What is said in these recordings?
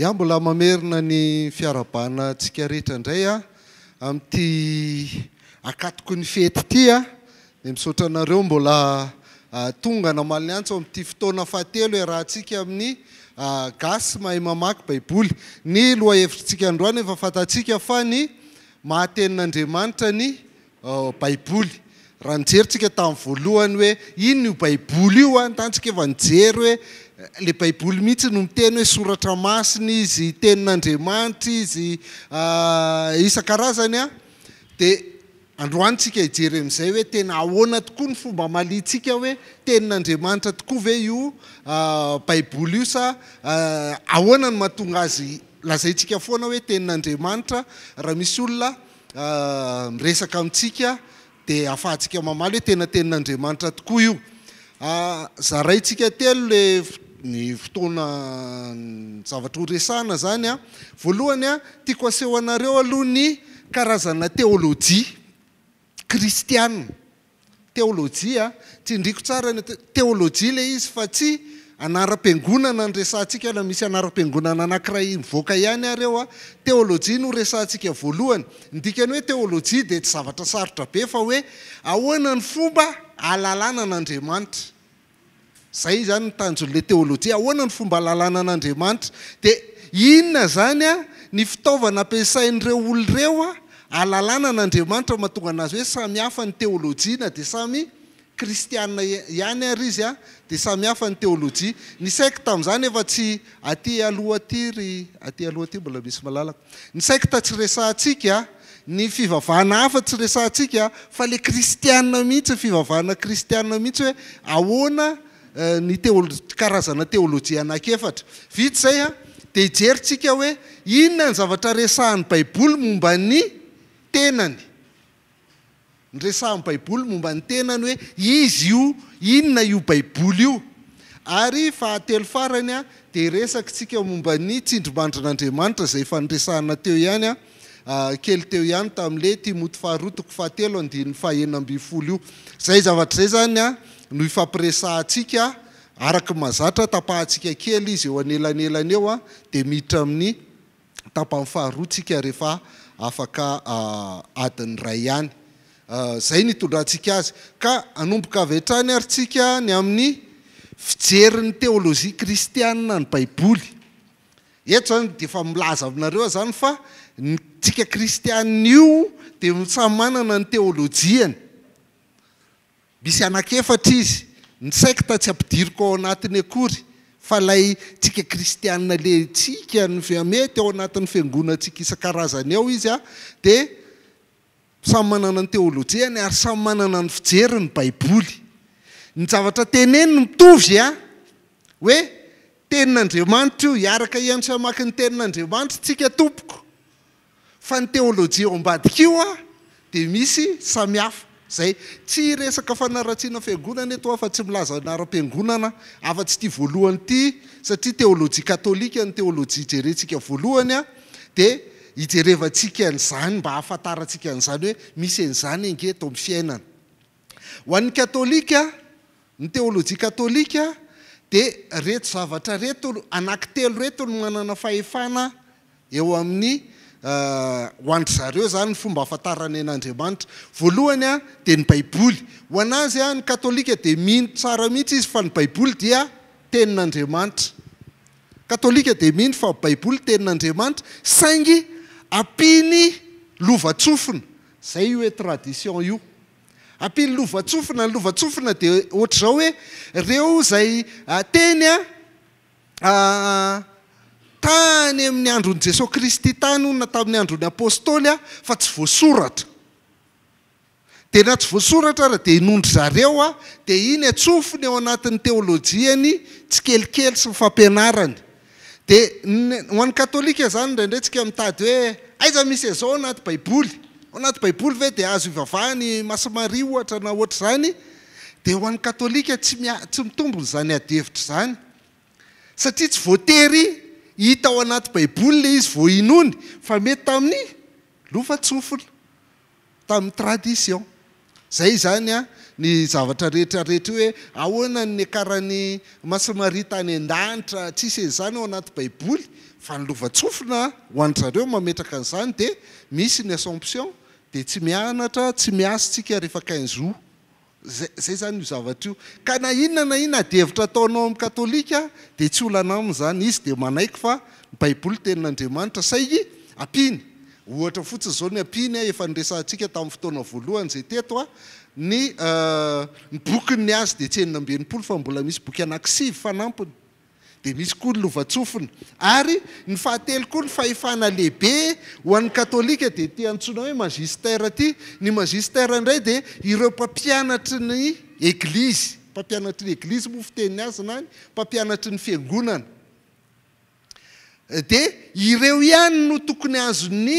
ia mbola mamerina ny fiaraanatsika ehetra ndraya amty atoko ny fety tya mioraaeombolatonganamaiy ah, atso amty ftoana fahatelo e rahatsika amin'nygas ah, mahay mamakybal ny loaetrtik adroanyeffatatikfa ny mahaenin'andriamatranybail oh, rahanjery tsika tamin'yvoalohany oe in ny baiboly io a tantika efa nyjery hoe Eh, le baiboly mihitsy no miteny hoe soratra masiny izy tenin'andriamanitra izyisaaazayasikaijery ah, a'zay oe tena aona tokoa ny fombamalitsika hoe tennandriamanitra tokoa ve oooayahtonga azyaaytsikafoanahoe tedrmtelo le ny fotoana zavatra horesana zany a voalohanya tiako aseho anareo aloha ny karazana téôlôjia kristiana téôlôjia a tsyndriko tsarany teolôjia le izy fa tsy anaram-piangonana ny resantsika la misy anaram-piangonana anakiray mivoaka ihany areo a téolôjia noresantsika voalohany ndikany hoe téolôjia di tsy zavatra sarotra be fa hoe ahoana ny fomba alalana n'andriamanitra zay zany ny tanjole téolojia ahoana ny fomba alalanaan'andriamanitra de inona zany a ny fitaovanaampisain'ireo olo reo a alalana an'andriamanitra mahatonga anazy hoe samy afa ny téôlojia na de samy kristiaanyidsaf sat'zanyefasoabha le itia mihitsyfivavhnaistia mihitsy hoe aoana Eh, ojaaeit zay a de ijery tsika hoe inona ny zavatra resahan'ny baiboly momba ny tenany sahan'nybaiboly momba n'ny tenany hoe izy io inona io baiboly io ary fahatelo farany a di resaky sika momba ny tsindrimandran'andriamanitra zay fa nyresahana teo ihany akely ah, teo ihany tamin'le timot fahaotoko ahateh io zay zavatra zay zanya no ifampiresantsika araky mazatra tapahatsika kely izy eo anyelanelany eo a de mihitra amin'ny tapahanfahaoasika rehefaaain'nyay haayny tondrat a ka anomboka avetrany ary tsika ny amin'ny fijerin'ny teôlojia kristiaa ny baibolyetzany deefa milaza aminareo zany fa nytsika kristiaina io di misamanana ny teôlojiany misy anakeatra iz ny saik tatsy ampidiriko ao anatinyaory fa ay tsika kristiaaletsika ey aoanat'nyianon asamy manana nyteôlôjiany ary samy manana ny fijeri ny baiboly ny zavatra tenenny mitovy a hoe tenin'andriamanitra io iaraka iano samaky ny tenin'andriamanitra tsika tompoko fa ny teôlôjia eo ambadikaio a de misy samihafa zay tsy resaka fanaratsiana -piangonana eto afa tsy milaza anaram-piangonana afa tsy ty voalohany ity satria teolôjia katôlika ny teôlôjia ijerentsika voalohany a de ijerevantsika n'izany mba hahafantarantsika n'izany hoe misy an'izany inge ato am'ny fiainany ho an'ny katôlika ny teolôjia katôlika de reto zavatra reto anaky telo reto no nanana fahefana eo amin'ny tr'ze eh, zany fomba afny an'adahnya de ny baiboly ho anazy a ny katôlika de mihno tsara mihitsy izy fa ny baiboly dia tenin'andramanita de mihino fa baiboly tenin'andriamanitra saingy api e ny lovatsofina zay i eh, oe tradiion io apia ny lovatsofona ny lovatsofina de ohatr zao oe reo zayteny a eh, tay ain'ny andronyjesristy tay ona tamin'ny adronyô addr dinyatsfny ao anatin'nyteôlôjany tsykelikely sy nyhoan'kaôika zany ndrandresika mitady oe aza misy azao e anaty baiboly aoanaty baiboly ve de azo ivavahany masmaria ohatrana rzayhn' tsyibnzy ita ao anaty baibouly le izy vo inony fa mety tamin'ny lovatsofona tamin'y tradition zay zany a ah, ny zavatra rehetrrehetry hoe ahoananly karahany masamaritany an-danitra tsisy enzany ao anaty baiboly fa ny lovatsofona hoanatra reo mametraka an'izany de misy ny assomption de tsy mianatra tsy miasytsika rehefa quinzjou za zay zany io zavatra io ka nainona na inona de evitra ataonao ami'ny katôlika de tsy olo ana amin' zany izy de manaiky fa baiboly tenin'andriamanitra saiy ampiny ohatra fotsiny zao ny ampinya efa nresantsika tamin'ny fotoana voalohany zay teto a ny y eh, boki ny azy de tsy enina ambenimpolo fa mbola misy boky anaksivy fanampony de misy koa ny lovatsofina ary ny fahatelo koa ny faefana lehibe ho an'ny katôlika de ty antsona hoe magistera aty ny magistera indray de ireo mpampianatry ny eglizy mpampianatryny eglizy mofoteniny azy na any mpampianatry ny fiangonana de ireo ihany no tokony azo ny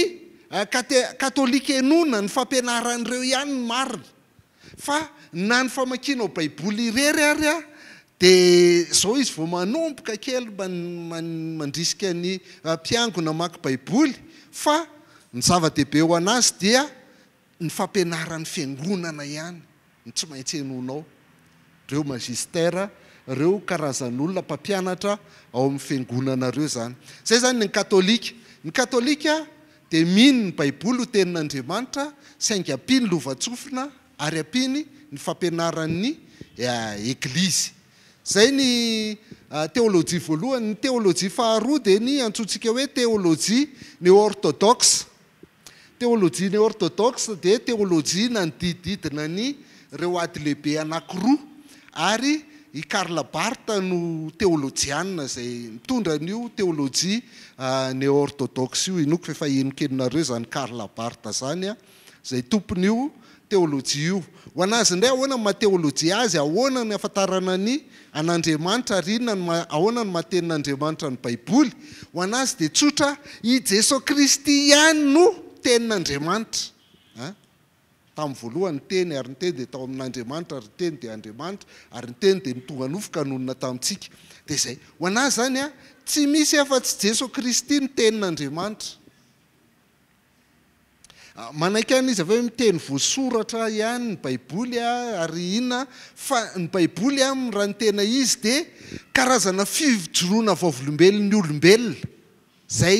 eh, a-katôlika enona ny fampianaran'ireo ihanyny marina fa na ny famakinao baibouly irery ary a zaoizyvao manomboka kely mamandrisika ny ah, mpiangona maky baiboly fa nyzavadeibe o an'azy dia nyfampnaran'ny fiangonana ihany tsy maintsyanonaoeoeoazn'olonampampiantraaoamn'ny ngonnaeo zany zay zany nyatôika ny tôika d mihnny baiboly ho tenin'andriamanitra saingaapiny lovatsofina ary apiny ny fampinaran'ny ah, eglizy zay ny ah, téôlôjia voalohany ny téôlôjia faharoa de ny antsotsika hoe téôlôjia neo ôrtdo tôlôja neôrtôdo de teôlôjia na nodidididina ny reo ady lehibe anakiroa ary ikarlebarta no teôlôjiaa zay mitondran'io teôlôjia ah, neo ôrtôdox io inoko fafa enokenonareo zany arlabart zanya ah, zay tomponyio teôlôjia io ho anazy indray ahoana ma teôlôjia azy ahoana ny afataranany an'andriamanitra arinona no- ahoana no matenin'andriamanitra ny baiboly ho anazy di tsotra i jesos kristy ihany no tenin'andriamanitra an tamin'ny voalohany n teny ary ny teny di atao amin'n'andriamanitra ary nteny dia andriamanitra ary ny teny dia mitonga nofoka nonona tamintsika di zay ho anazy zany a tsy misy efa tsy jesos kristy no tenin'andriamanitra Ah, manaika any izy avho miteny voasoratra ihany ny baiboly a ary inna fa ny baiboly am raha notena izy de karazana fivojoroana vavlombelony olombelona zay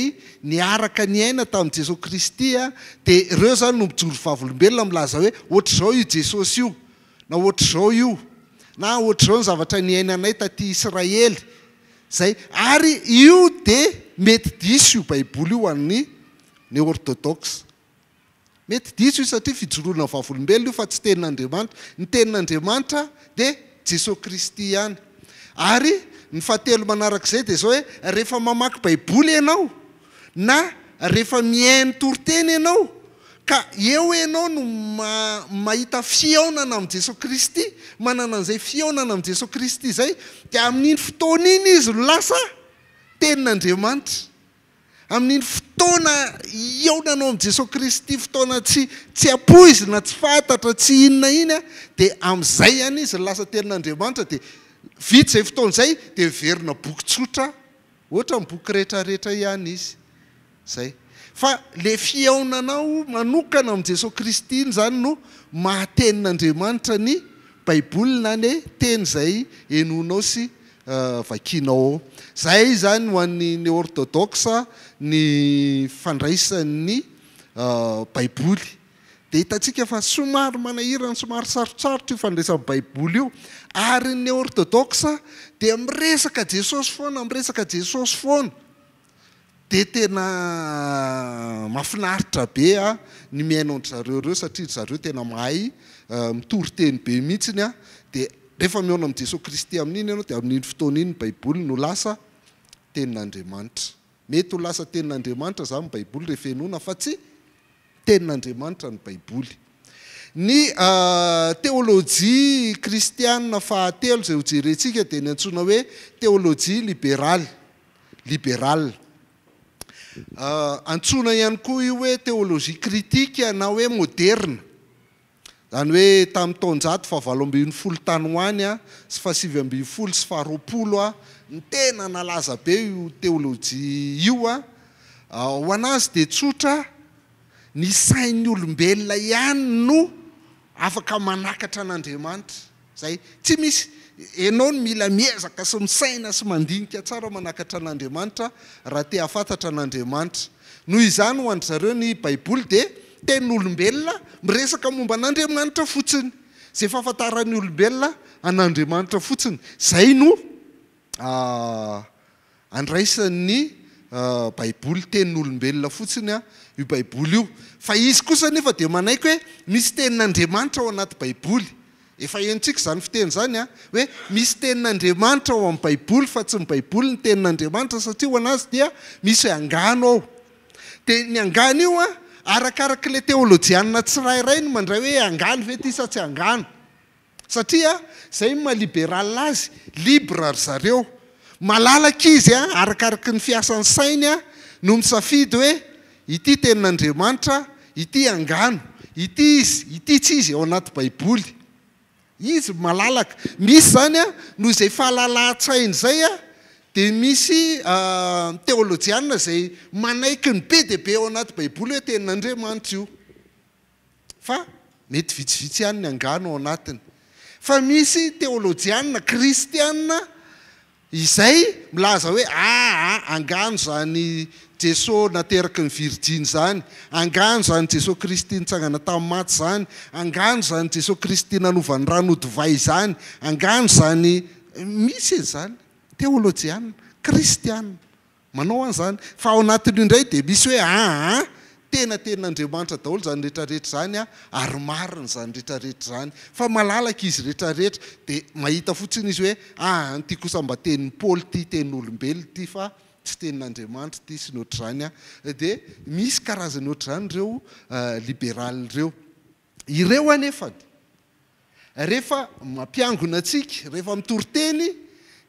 niaraka ny aina tamin' jesos kristy a de reo zany no mijoro vavlombelona mlaza hoe ohatr'zao i jesosy io na ohatr'zao io na ohatr'zao ny zavatra nyainanay taty israely zay ary io de mety dis io baiboly io annny ny orthôdox mety diso iz satria fijoroona vavolombelona io fa tsy tenin'andriamanitra ny tenin'andriamanitra dia jesos kristy ihany ary ny fahatelo manaraka izay di zao hoe rehefa mamaky baiboly ianao na rehefa miain'no toriteny ianao ka eo ianao no mamahita fiaonana amin' jesos kristy manana an'izay fiaonana amin'n jesos kristy izay dia amin'iny fotona iny izy no lasa tenin'andriamanitra amin'iny fotoana iaonanao am' jesos kristy fotoana tsy tsy apoizina tsy fantatra tsy inona iny a di am'izay ihany izy n lasa tenin'andriamanitra di vity izay fotoana zay dia iverina bokyntsotra ohatra nboky rehetrarehetra ihany izy zay fa le fiaonanao manokana ami' jesos kristy iny zany no mahatenin'andriamanitra ny baiboulina anye teny zay enonao sy Euh, aoazay zany hoan'ny'ny ortôdoks ny fandraisan'ny euh, baiboly de hitatsika fa somaro manahiran'ny somary tsarotsarotra ifandraisan'ny baiboly io ary ny ortôdoks de miresaka jesosy foana amresaka jesosy foana de tena euh, mafinaritra be a ah, ny miaina aory zareoreo satria zareo tena mahay mitory teny be mihitsiny ah. a dea rehefa miona am jesos kristy amin'iny ianao de amin'iny fotoana iny ny baiboly no lasa tenin'andriamanitra mety ho lasa tenin'andriamanitra za ny baibouly rehefenona fa tsy tenin'andriamanitra ny baiboly ny ah, théôlôjia kristiaa fahatelo zay hojerentsika de ny antsona hoe théôlôjia liberaly liberal ah, antsona ihany koa io hoe théolôjia kritika na hoe moderna zany hoe tamin'ny taonjato fa valo ambin'ny folo tany hoany a sy fahasivy ambi'ny folo sy faharoapolo a ny tena nalaza be o téolôjia io a ah, ho anazy dia tsotra ny sain'ny olombelona ihany no afaka manakatra an'andriamanitra zay tsy misy ianao no mila miezaka sy misaina sy mandinika tsara manakatra an'andriamanitra raha te afantatra an'andriamanitra noho izany hoandry zareo ny baibouly de teniny olombelona miresaka momba anandriamanitra fotsiny zay fahafataran'ny olombelona anandriamanitra fotsiny zay oanaolenyolobeloiyoyfdeaa oe misy tenin'andriamanitra ao anaty baiboly efa entsika zany fiteny zanya ah, oe misy tenin'andriamanitra ao ami'y baiboly fa tsy y baiboly ny tenin'andriamanitra satria oanazy dia misy angano ao deny angan io a ah, arakarak' le teôlôjiana tsy rairay ny mandray hoe angano ve ty sa tsy angano satria zay maliberal azy libra ary zareo malalak' izy a ah, arakaraky ny fiasan'ny sainy a ah, no misafidy hoe ity ten'andriamanitra ity angano ity izy ity tsy izy ao anaty baiboly izy malalaka misy zany a ah, noho izay fahalala-tsainy zay a de misy euh, teôlôjia zay manaiky ny be deabe ao anaty baiboul hoe te'andrimanitsy io fa mety vitsivitsy anny angano ao anatiny fa misy teôlôjiaa kristiaa izay milaza hoe aa ah, ah, angano zany jeso nateraky ny virginy zany angano zany jeso kristy ntsagnana tam maty zany angano zany jeso kristy nanovan'ny ranodivay e zany angano zany misy ezy zany tôôiaristia manao anyzany fa ao natinyo indray de misy hoe aa ah, ah, tena tein'andriamanitra daolo zany reetrarehetra zany a ary mariny zany reetrarehetra zany fa malalaka izy reetrarehetra de mahita fotsinyizy hoe ah, t osmba tennyôly ty tenny olombelonyty fa tsytenadamata ty s zanydsany ohatzany reoiaakehfamitorteny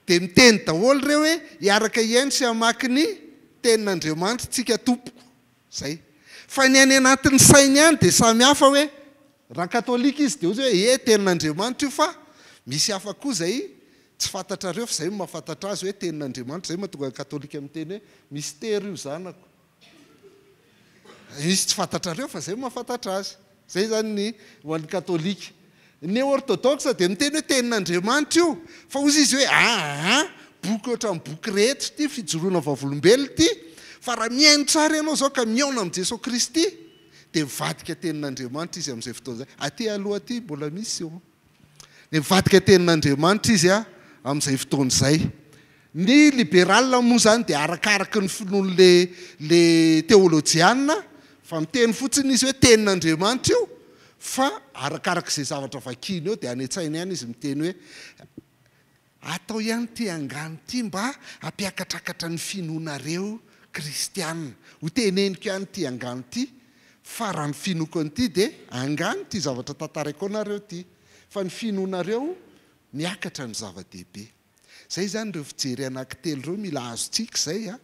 de miteny daholy reo hoe iaraka iainy sy amaky ny tenin'andriamanitra tsika tompoko zay fa ny any anatin'ny sainy any di samy hafa hoe raha katôlika izy deo zay hoe e tenin'andriamanitra io fa misy afa koa zay tsy fantatrareo fa zay mahafantatra azy hoe tenin'andramatra zay mahatongakatôia amteny hoe mis tey io zanao isy tsy fantatrareo fa zay mahafantatra azy zay zany ny oan'ny katôlika ny ortodosa di miteny hoe tenin'andriamanitra io fa ozy izy hoe a ah, ah, boky ohatra nyboky rehetry ty fijoroana vavolombelon ity fa raha miainotsara ianao zao ka miona am' jesos kristy di mivadika tenin'andriamanitra izy am'izay fotonzay aty aloha ty mbola misy ivadika tenin'andriamanitra izy a ah, amn'izay foton'zay ny liberal moa zany di arakaraky ny finonol la téolôjiaa fa miteny fotsiny izy hoe tenin'andriamanitra io fa arakarak' izay zavatra vakiny eo dia anetsaina ihany izy miteny hoe atao ihany ty angano ity mba ampiakatrakatra ny finonareo kristiaa ho teneniko ihany ty angano ity fa raha mifinokan'ity di angano ity zavatra tantarako anareo ty fa ny finonareo miakatra ny zava-dehibe zay zany reo fijeryanak telo reo mila azotsika zaya ah.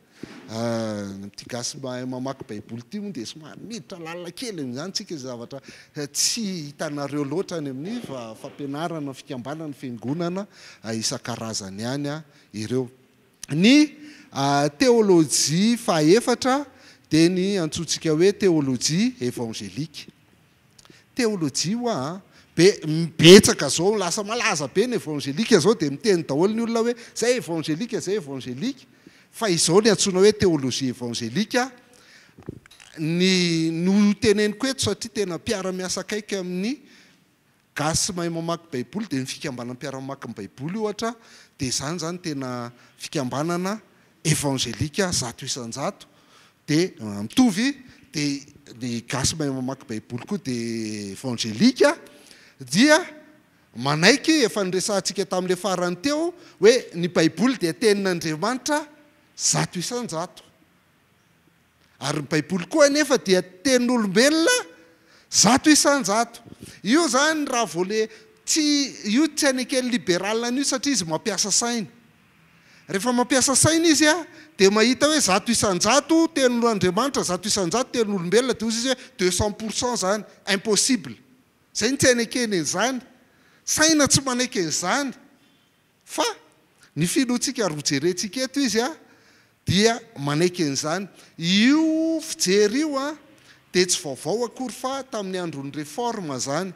ti gasy h mamaky baibouly ty moa de somary miditra lala kely am'zany tsika zavatra eh, tsy hitanareo loatra any amin'iy fa fampianarana y fikambalany fingonana ah, isan-karazany anya ah, ireo nyéolojifaeta ah, de ny antsotsika hoe téojg hoa be mibetsaka zao lasa malaza be ny évangelike zao de miteny daholo ny olona hoe zay évangelike zay évangelike fa izao ny atsona hoe téologia évangelika nyntenenyko eto satria tena mpiaramiasaakaiky amin'ny gasy mahay mamaky baiboly de ny fikambananmpiaramamaky baiboly ohatra de zany zany tena fikambanana évangelika zato isanjato de euh, amitovy de ny gasy mahay mamaky baiboly koa di vangelika dia manaiky efa nyresantsika tami'le farany teo hoe ny baiboly de atenin'andriamanitra za isnaaynbabooaefaatennyolobelonaaahalets io tsy anykeny liealiaio satria izy mapiasa iaatenyloadriamanitra zato isanjato tennyolombelona de ozy izy hoe deux cent pourcent zany impossible zayy tsy anykeny nzanyntsy an a ny fiotsika rojeretsiketo izy a dia manaiky n'izany io fijery io a de tsy vaovao akory fa tamin'ny androny reforma zany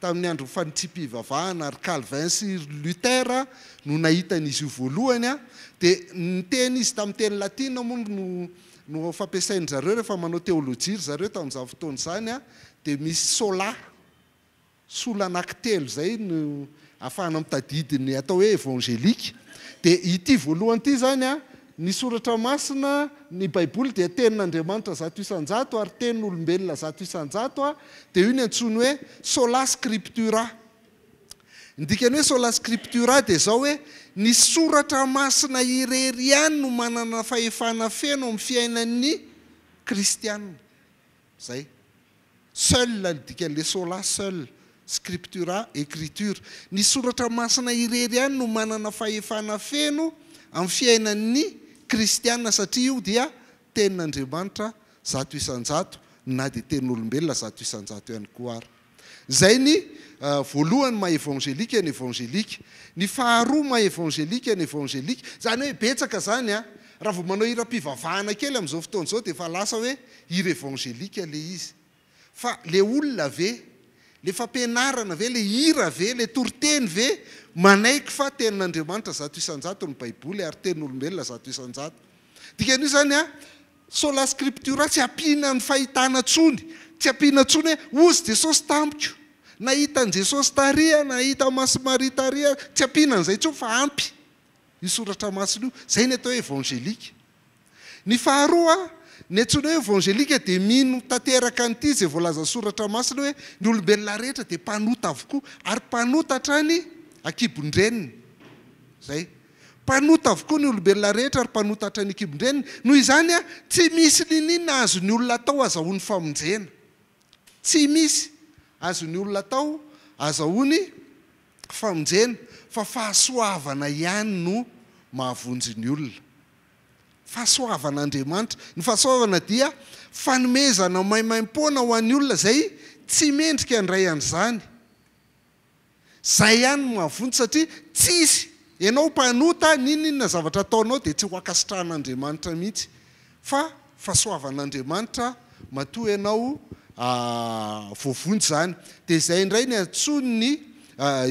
tamin'ny andronny fanitsipivavahana ary calvinsi lutere no nahitan'izy io voalohany a de ny teny izy tamin'nyteny latin mono nono fampiasainy zareo rehefa manao téolôji ry zareo taminzafotoany zany a de misy sola solo anaky telo zay no afahana amtadidiny atao hoe évangelike de ity voalohany ty zany a ny soratra masina ny baibouly di tenin'andriamanitra zat isanjato ary teninyolombelona zat isnjato a de i ny antsony hoe s sriptur hoesiptu d zaooe n soatra masina ire any no manana faefana feno ami'y fiainanny istian'le ssesriptutun sotr masina irer any no manana faefana feno ami'yfiainanny kristiae satria io dia tenin'andriamanitra zato isanjato na de tenin'olombelona zato isanjato ihany koara zay ny ah, voalohany mah évangelika any évangelika ny faharoa ma évangelika any évangelika zany hoe betsaka zany a ah, raha vao manao hira-pivavahana kely am'izao foton' zao de fa lasa hoe ira évangelika ale izy fa le olona ve le fampinarana ve le ira ve le toriteny ve manaiky fa tenin'andriamanitra zatoh isanjat ny baiboly ary tenin'olombelona zato isanjato dikan'io zany a sola scriptura tsy apihinan'ny fahitana ntsony tsy apihaina ntsony hoe ozy jesosy tamiko nahitan jesosy taria nahita masomari taria tsy apihinan'izay ts fa ampy nisoratra masin' io zay ny atao hoe évangelike ny faharoa nyntsinao vangelika de mino tateraka n'ity zay voalazasoratra masina hoe ny olobelona rehetra de mpanota avokoa ary mpanota hatrany akibondrenny zay mpanota avokoa ny olombelona rehetra ary mpanotahatrany akibondrenny noho izany a tsy misy linina azony olona atao azahoany famonjenatsis azonyolonaataoazaonyaafa fahasoavana ihany no mahavonjy ny olona daanyahaiaaoezaaaiaipana ho an'y olona zay tsy mendrika ndray an'izany zay hanyn mavonjy satria tsisy ianao panotanyininna zavatra ataonao de tsy hoakasitrahan'andriamanitra mihitsy fa fahasoavan'andriamanitra mato ianao voavonjy zany de zay indray ny atsony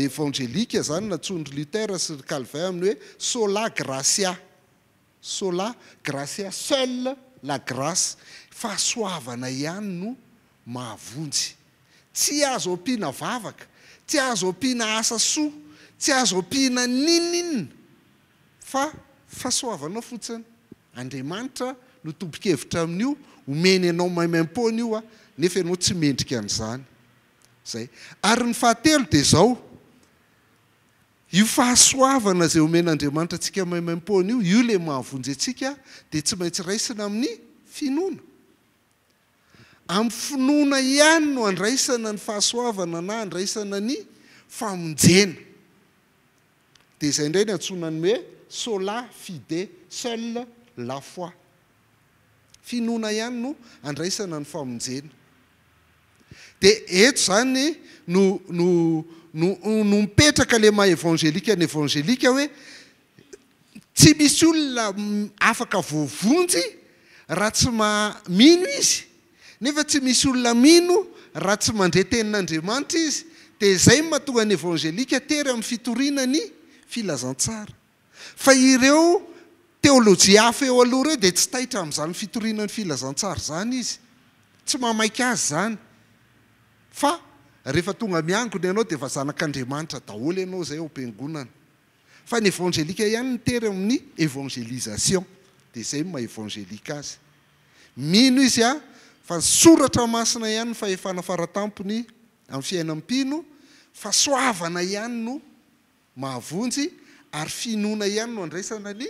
évangelike zany natsonry litera syycalvay aminy hoe sola gracia sola gracia seul la grace fahasoavana ihany no mahavonjy tsy azo o am-pihana vavaka tsy azo o pihana asa soa tsy ahzo o apihina ninninna fa fahasoavanao fotsiny andriamanitra no tompokevitra amin'io homeny ianao mahiy maimpony io a nefa ianao tsy mendrika an'izany zay ary ny fahatelo de zaho io fahasoavana zay homen'andriamanitra antsika mahimaim-pona io io la mahavonjy ntsika de tsy maintsy raisana amin'ny finona am'ny finona ihany no andraisana ny fahasoavana na andraisana ny famonjena de zay ndray ny antsonany hoe solat fide celle lafoi finona ihany no andraisana ny famonjena de eto zany no no no no mipetraka ale mah évangelika ny évangelika hoe tsy misy olona afaka voavonjy raha tsy mah mino izy nefa tsy misy olona mino raha tsy mandretenin'andriamanitra izy de zay mahatonga any évangelika tery amin'ny fitorinany filazatsara fa ireo teôlôjia hafa eo aloha reo de tsy tahitra am'izay fitorinany filazantsara zany izy tsy mamaika azy zany fa rehefa tonga miangonaianao defa zanak'andriamanitra dahol ianao zay ampingonana fa ny évangeika ihanyny tery amin'ny évangeliaion de zay maeasoratra masina ihany no fahefana faratampony ami'ny fiainampino fasoavana ihany no mahavonjy ary finona ihany no andraisana ny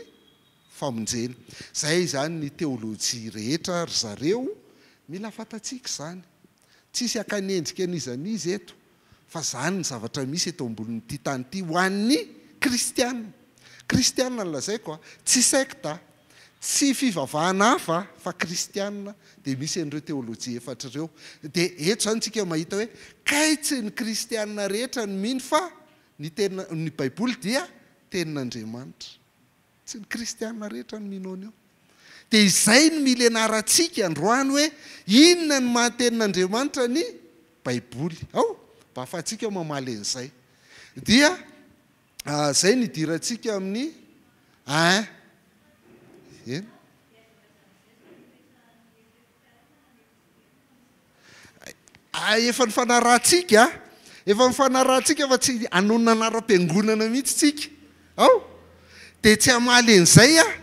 famonjena zay zany ny teôlojia rehetra ry zareo mila fatatsika zany tsisy akanendrika an'izy amizy eto fa zany ny zavatra misy eto amboli 'nyty tany ty hoannny kristiaa kristiaa nlazay koa tsy sacta tsy fivavahana afa fa kristiana de misy en'ireo théolôjia efatrareo de eto zany tsika mahita hoe kay tsy ny kristiae rehetra ny mino fa ny tenany baibouly dia tenin'andriamanitra tsy ny kristiaa rehetra ny minoany eo izay ny mili anaratsika androany hoe inona ny mahatenin'andriamanitra ny baiboly ao mba afahatsika mamaly an'izay dia ah, zay nydiratsika amin'ny an ah, efa ny fanartsika ah. efa nyfanartsika fa tsy anonna anaram-piangonana mihitsytsika ao de tsy amaly an'izay a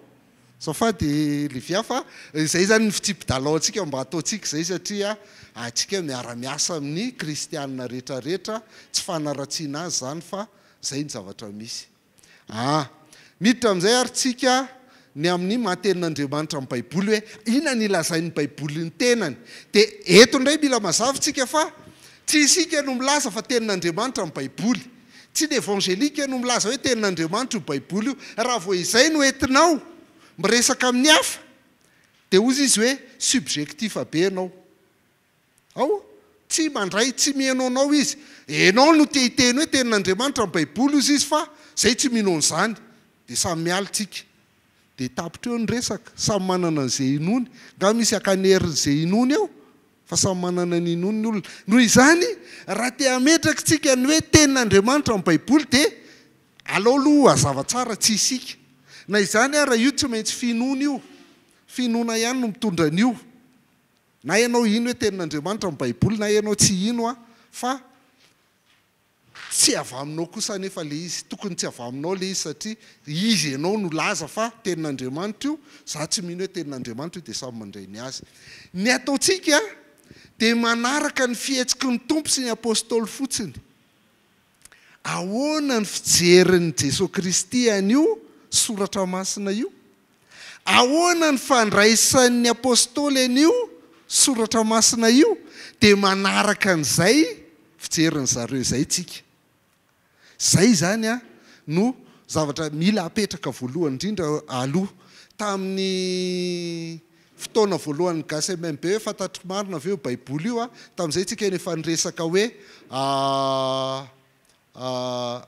aaazay zany nfisiisikamba atoikzayiaa ain'ny ristiaretrareetra tsyftiaazaniayaya' aeratabayoeinzai'ny bailynyenydenrayiatiskano miza tenin'andriamanitra ybaibly tsy ny évangelike no milaza hoe tenin'andriamanitra obaiolyo rahavo izay noentinao en'y afaz izy oesbjetife anaoao tsy mandray tsy minonao iz enao no titeny hoe teinadrmanitra baiboy zyizyy inonyiair eo nyeaamy aaaza nonaisenza nonyaamyaaainonny olnaoo iayahtmetrak tsika ny oe tenin'adriamanitra m baiboly de alloa azavatsara tsy isika na izany a raha io tsy maintsy finona io finona ihany no mitondran'io na ianao ino hoe tenin'andriamanitra amy baibol na ianao tsy ino a a naosee iztoony tsy a inaole izaaiaaozyhin hoeeriodyyfitsiky ny tompo sy ny apôsôy fotsinyahanany fijeriny jesos kristy an'io soratra masina io ahoana ny fandraisan'ny apôstôly an'io soratra masina io de manaraka n'izay fijeriny zareo zayntsika zay zany a no zavatra mila apetraka voalohany indrindra aloha tamin'ny fotoana voalohanyny gasy mmbe hoe fantatrok marina aveo baiboly io a tamn'izay ntsika nefa nyresaka hoe ah, ah,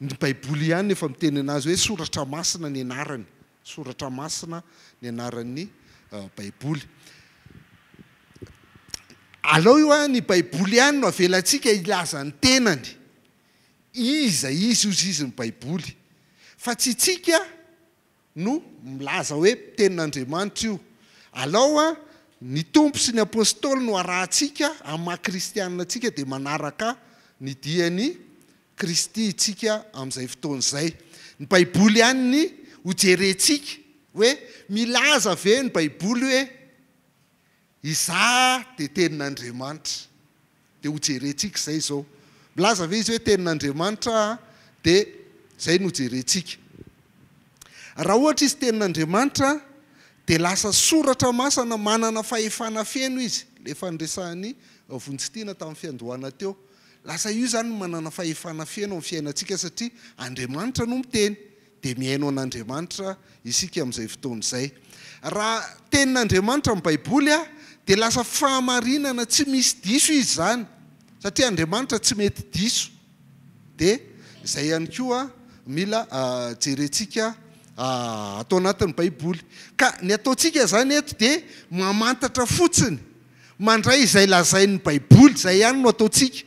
ny baiboly ihany efa miteny anazy hoe soratra masina ny anarany soratra masina ny anaran'nybaioa euh, ny baiboly hany no avelantsika ilaza ny tenany iza izy ozy izy ny baiboly fa tsy tsika no milaza hoe tenin'andriamanitra io alao a ny tompo sy ny apôstôly no aratsika a'ymahakristiaa atsika de manaraka ny diany kristy itsika amin'izay fotoan'zay ny baiboly ihany ny hojerentsika hoe milaza ve ny baiboly hoe iza de tenin'andriamanitra de hojerentsika zay zao milaza ave izy hoe tenin'andriamanitraa de zay noojerentsika raha ohatra izy tenin'andriamanitra de lasa soratra masana manana faefana feno izy le fandraisahn'ny vontjitiana tamin'ny fiandohana teo lasa io zany manana fahefana finao am fiainantsika satria andriamanitra no miteny de miainao n'andriamantra iskam'zay fotnzay ha tenin'andriamanitra m' baibolya de lasa fahamarinana tsy misy diso izy zany saadatrtsyetsayoijeenn'ybai ah, ah, ka ny ataontsika zany eto de mamantatra fotsiny mandray izay lazainy baiboly zay ihany no ataotsika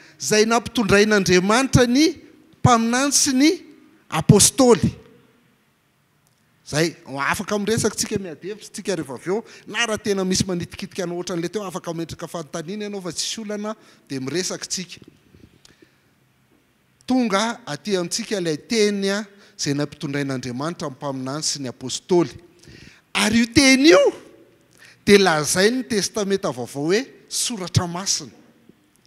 zay nampitondrain'andriamanitra ny mpaminanjy sy ny apôstôly ay afaka miresak tsika mihadevitra tsika rehefa aveo na raha tena misy manitikitikaanao ohatra n'la te afak mendraka fantanina ianao fa ss olana de atsika layeya zay nampitdrain'andriamaitra mpaminanjy sy ny apôstôly ary io teny io de laha zay ny testamenta avaovao hoe soratra masina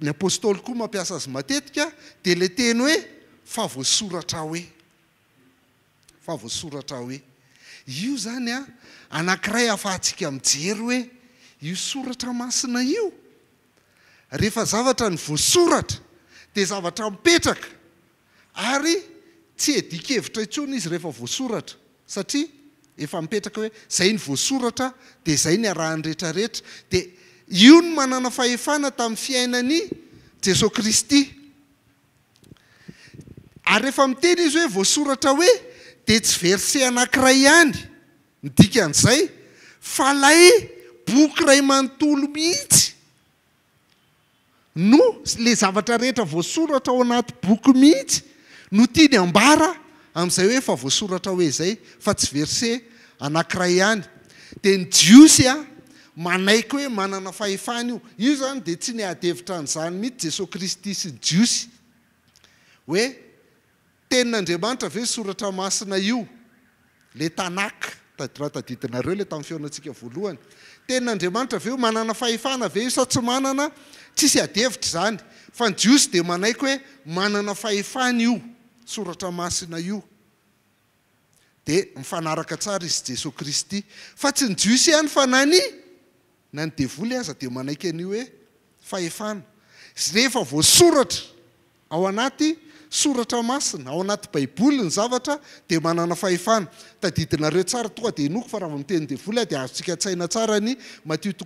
ny apôstôly koa mampiasa azy matetika de la teny hoe fa voasoratra ahoe fa voasoratra oe io zany a anankiray afa ntsika mjery hoe io soratra masina io rehefa zavatra ny voasoratra de zavatra mipetraka ary tsy edikevitra intsony izy rehefa voasoratra satria efa mipetraka hoe zay ny voasoratra de zay ny arahany retrarehetra de io ny manana fahefana tamin'ny fiainany jesos kristy ary rehefa miteny izy hoe voasoratra hoe de tsy verse anankiray ihany ny dikan'izay fa lay boky ray manontolo mihitsy no le zavatra rehetra voasoratra ao anaty boky mihitsy no tia ny ambara amn'izay hoe fa voasoratra hoe zay fa tsy verse anankiray ihany de ny jiosy a manaiky hoe manana fahefany io io zany de tsy ny adevitra an'zany mity eity seten'andriamanitra aveo soratra aiiotdatra veo mananfna ae satsy manana tssy adevitrazy aisde manaik hoe manana fafan iosoatsyns any fa nany na ny devoly aza de manaiky an'io oe fahefana efvoasoatraaoanaty soratra asina aoanaty baiboly ny zavatra de manana hfna tadidinareo tsara toa de noko fa raha 'tendeoly a d aoika in say ao toko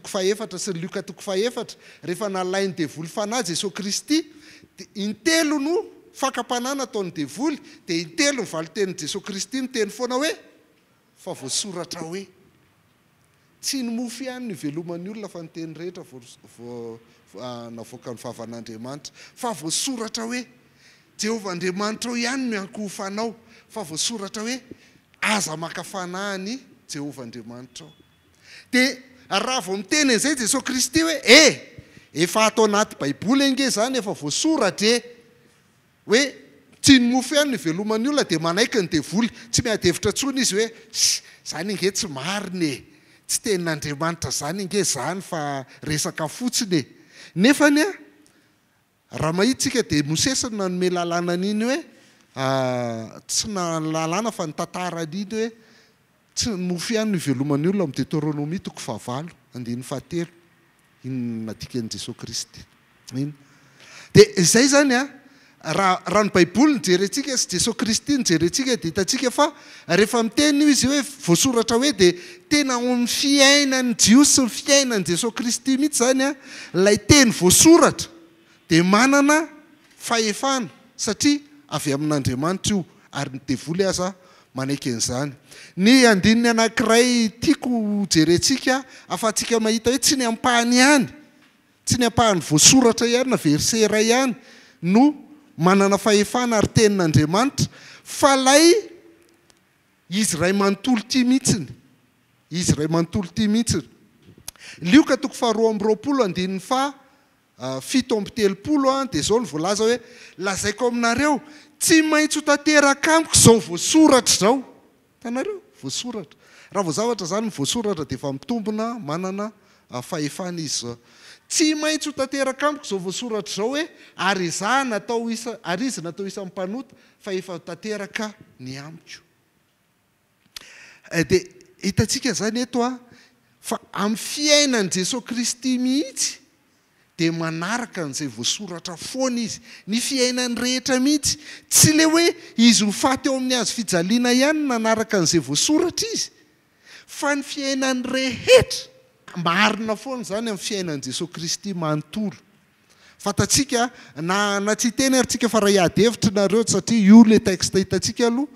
f syykato ayny eieno fpnna ataony devly de itelo ny valtenjeso kristy no teny foana hoe fa voasoratra oe tsy nymofy ian ny veoman'y olona fantenyehe n'afa voasoatra oe hadimatrao ihany miakfaa fa voasoaroezhah v mitenyizay jes kristy oe eh ef ato anaty baiboly enge zany efa voasoratra e oe tsy nymofy iannyveloman'ny olona de manaiky nydeoly tsy miadevitra tsony izy oe zany ge tsy marinye tsy tein'andriamanitra zany inge zany fa resaka fotsiny e nefa any a raha mahitsika di mosesiy na nome lalana an'iny hoe tsy na lalàna fa nytantaraa an'iny hoe tsy mofy hany ny ivelomany olo am de toronomi toko fahavalo andeny fahatelo iny natika an'i jesosy kristy iny de zay zany a rah rano baiboli ny jerentsika syjeso kristy ny jerentsika dehitatika fa ehefateny io izy hoe voasoratra hoe de tena myfiainany jio sy n fiainany jesos kristy mihitsy zanya lay teny voasoratra de manana faefana satria avy amin'andriamanitra io ary nydevoly aza manaky n'zany ny andinny anankiray tiako jerentsika afaatsika mahita hoe tsy ny ampahany hany tsy ny ampahany voasoratra ihany na versera ihany no manana fahefana ary tenin'andriamanitra fa lay izy ray manontolo ty mihitsiny izy ray manontolo ty mihitsiny lioka toko faharoa am'roapolo andininy fa ah, fito ambitelopolo a ah, di zao ny voalaza hoe la zaiko aminareo tsy maintsy ho tanteraka amiko zao voasoratra zao tanareo voasoratra raha voazavatra zany nvoasoratra de efa mitombona manana ah, fahefana izyao tsy maitsy ho tanteraka amiko zao voasoratra zao hoe ary za natao isa ary izy natao isan'nmpanota fa efa ho tanteraka ny amiko eh, de hitatsika zany eto a fa amin'ny fiainany jesos kristy mihitsy de manaraka an'izay voasoratra foana izy ny fiainany rehetra mihitsy tsy le hoe izy ho faty eo amin'ny azo fijaliana ihany n manaraka an'izay voasoratra izy fa ny fiainan'ny rehetra marina foany zany ami'y fiainan' jesosy kristy manontolo fatatsika na na tsy teny eritsika fa raha iadyhevitry nareo satria iolo e taxte hitatsika aloha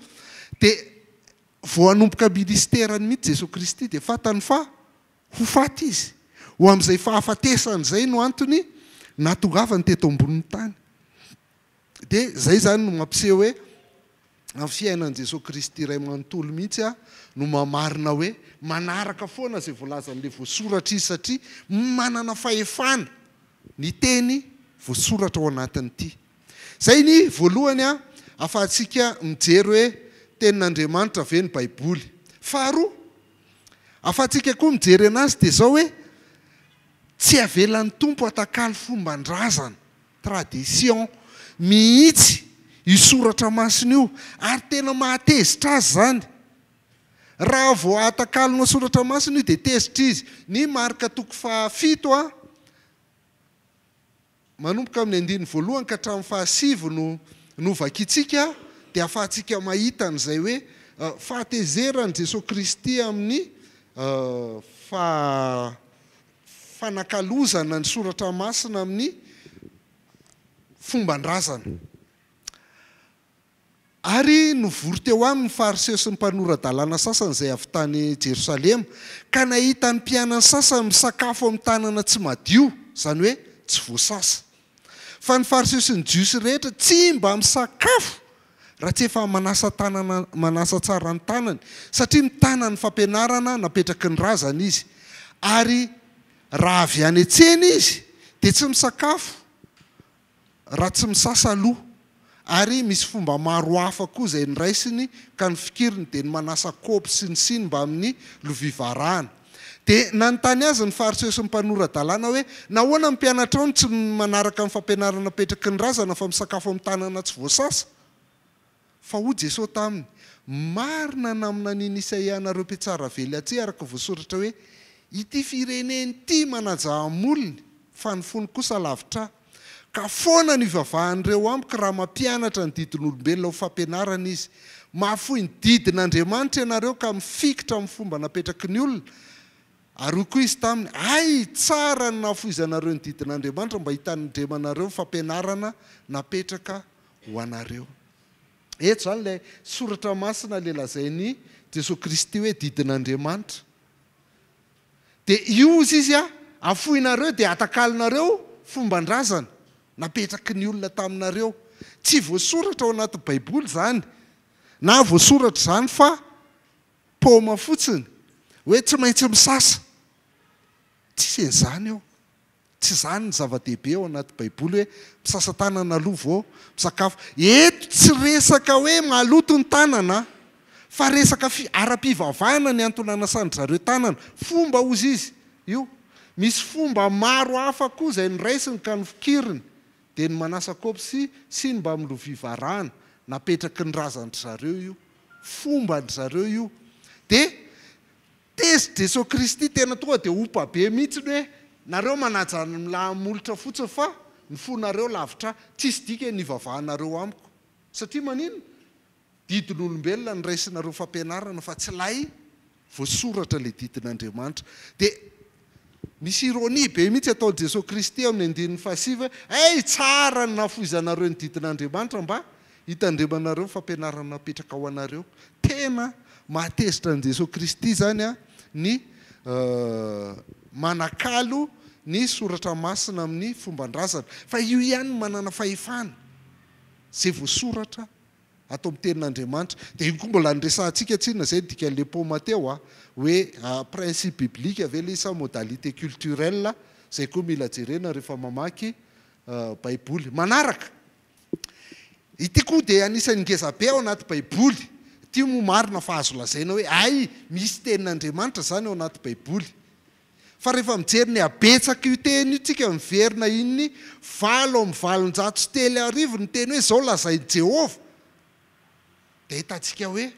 de vo anomboka ministerany mihity jesosy kristy de fatany fa ho faty izy ho am'izay fahafatesany zay no antony naatongava ny teto ambonin'ny tany de zay zany no mampiseh hoe an fiainan'i jesos kristy ray manontolo mihitsya no mamarina hoe manaraka foana zay voalazan'le voasoratra izy satria manana fahefana ny teny voasoratra ao anatin'ity zay ny voalohany a afatsika mijery hoe tenin'andriamanitra ave ny baiboly faharoa afatsika koa mijery an'azy de zao hoe tsy avelan'ny tompo atakaly fombandrazana tradition mihitsy i soratra masina io ary tena mahatezitra azy zany raha vo ahatakalona soratra masiny io di tezitra izy ny marika toko fahafito a manompoka amin'ny andiny voalohany ka hatramin'ny fahasivo no novakitsika dia afahatsiaka mahitany izay hoe uh, fahatezerany jesos kristy amin'ny uh, fa fanakalozana ny soratra masina amin'ny fomban-drazana ary novory teo amy ny fariseo sy ny mpanoradalana sasa nyzay avy tany jerosalema ka nahita ny mpianany sasa misakafo am'y tanana tsy aio any oe tsy aeosnyjis rehetra tsy mba misakafo raha tsy efa manasatanana manasa tsara m tanany satria mitana fampinarana napetraky ny razany iz ay raha avy any tenisyhtsy misa aoh ary misy fomba marohafa koa izay ny raisiny ka ny fikiriny de ny manasakopy sinysiny mba amin'ny lovivarana de na nytany azy ny faritsosymmpanoradalàna hoe na hoana nmpianatra aony tsy manaraka 'nyfampianarana petraky ny razana fa misakafo am'ny tanana tsy voasas fa hoy jesosy taminy marina n aminaniny isaanareopitsaravely aty araka voasoratra oe ity fireneny ity manajahamolony fa ny fony kosa lavitrah ka foana ny ivavahan'reo amiko raha mampianatra ny didin'olombelona ofampianarana izy maafoy ny didin'andriamanitra ianareo ka mifikitra amin'ny fomba napetraky ny olona ary okoa izy taminy ay tsara n nafoizanareo ny didin'adriamantra mba hitndremanareo fampinaana napeaka oooainle lazanioein iz a afinareo de atakalinareo fombandrazana naperak nyolona tainareotsy voasoratra oanatbaionavoasoratra zany fa fotsiny oe tsyaitsyiyie oeet tsy resaka oe maotony tnnafaesk aa-pn ny asarzetnnfomba zy izyio misy fomba maro afa ko zay nyraisiny kanyfikiriny de ny manasakop sy syny mba mnlovivarana napetraky ny razan-try zareo io fombandry zareo io de tez jesos kristy tena tonga di opa be mihitsy ny hoe nareo manaja lamolotra fotsiny fa nyfonareo lavitra tsisy dika ny vavahanareo amiko satria manino didin'olombelona nyraisinareo fampianarana fa tsy lay voasoratra la didin'andriamanitra de misy ironi be mihintsy ataony jesos kristy amin'ny andinin'ny fahasiva hoe e tsara ny nafoizanareo ny didin'andriamanitra mba hitandremanareo n fampianarany mapetraka ao anareo tena mahtezitra an' jesos kristy zany a ny uh, manakalo ny soratra masina amin'ny fomban-drazana fa io ihany ny manana fahefana zay voasoratra atao am'y tenin'andriamanitra de iny koa mbola nresantsika atsi na zay dikale pomateo a ah, oe ah, principe biblike ave le isa modalité culturel zay koa milajerena rehefa mamaky baibly aahazlaaina oe a i zany aoaakiiyao am'valonjately aivonyteny hoe zao lazain jehova e itantsika hoe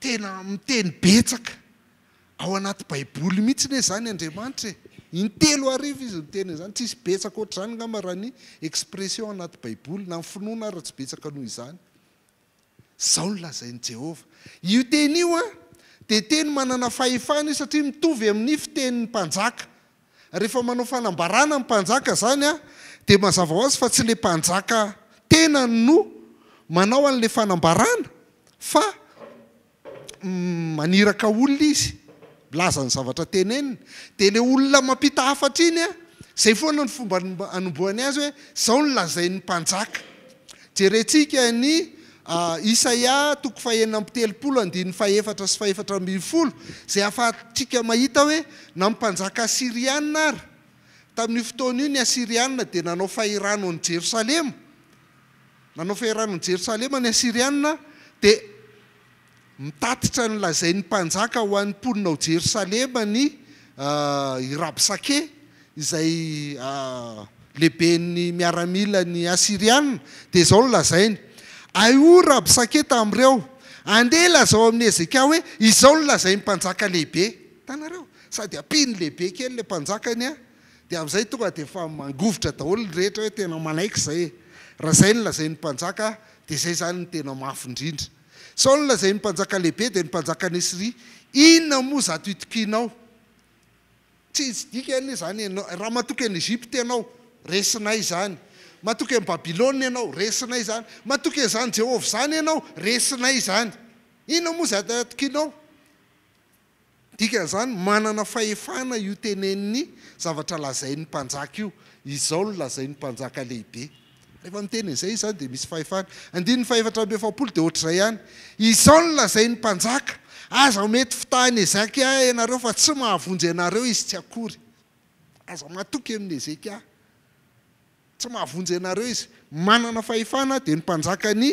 tena miteny betsaka ao anaty baiboly mihits ne zanyadratitieanyayeeii de teny manana fahefanyi satria mitovy amin'ny fiteniny mpanjaka rehefa manao fanambarana n mpanjaka zany a de mazava ho azy fa tsy le panjaka tena ny no manao an'le fanambarana Mm, a akaolona izy milaza ny zavatratenenny de le olona mampia afatra inya zay foana ny fomba anboany azy hoe zao nlazayny neensa yisaiatoko ah, fahenamteoolo nyfaefatra sy aeatramol zay afa tsika mahita hoe na mpanjaka asiriaa ara tamin'ny fotoanio ny asiriaa de nanaoionjerosaleanaohro jerosalema ny asiriana dia mitatitra ny lazain'ny mpanjaka ho an'ny poninao jerosalema ny ah, irabsake izay ah, lehibe ny miaramilany asiriaa de zao n lazainy aio rabsake tam'reo andela zao amin'ny ezaka hoe izao ny lazain'ny mpanjaka lehibe tanareo sady apiny lehibe kely la mpanjakanya de amn'zay tonga de fa mangovotra daholo nrehetrahoe tena manaiky zay raha zay n lazainy mpanjaka de zay zany n tena mafy indrindry zao ny lazay 'ny mpanjaka lehibe de ny mpanjaka anysry iona moa za atitokinao tsy isy dikany zany anao raha matoky aneipte ianao resinay zany matoky anbabilô ianao resinay zany matokyazany jehova zany ianao resinay zany iona moa zatokinao dika zany manana faefana io teneny zavatra lazay ny mpanjaka io izao ny lazayn'ny mpanjaka lehibe f mtenzay zany de misy hna andinny feftrabe l de ohatr zay hany izao ny lazay 'ny mpanjaka aza mety fitahnyezaka ianareo fa tsy mahavonjy anareo izy tsy akory aza matoky amin'ny zaka tsy mahavonjy ianareo izy manana fahefana de ny mpanjaka ny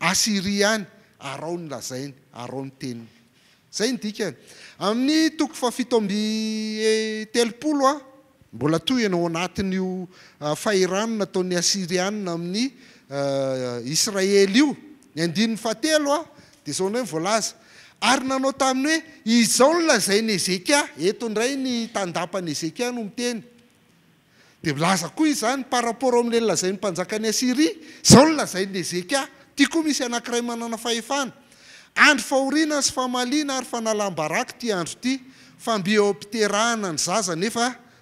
asiri any arao ny lazainy aao ny tenny zay nydikayamin'nytoko fa fobyteoola mbola to ianao anatinyio ah, fahiranina ataon'ny asirianna amin'ny ah, israel io y adinnateaaoraayeea nopaaporta'lelaza ny mpanjakany asriaoaeoa isy anaraymanana aaaanaaina ary fanalambaraky ty andro ity fambimpiterahana ny zaza nefa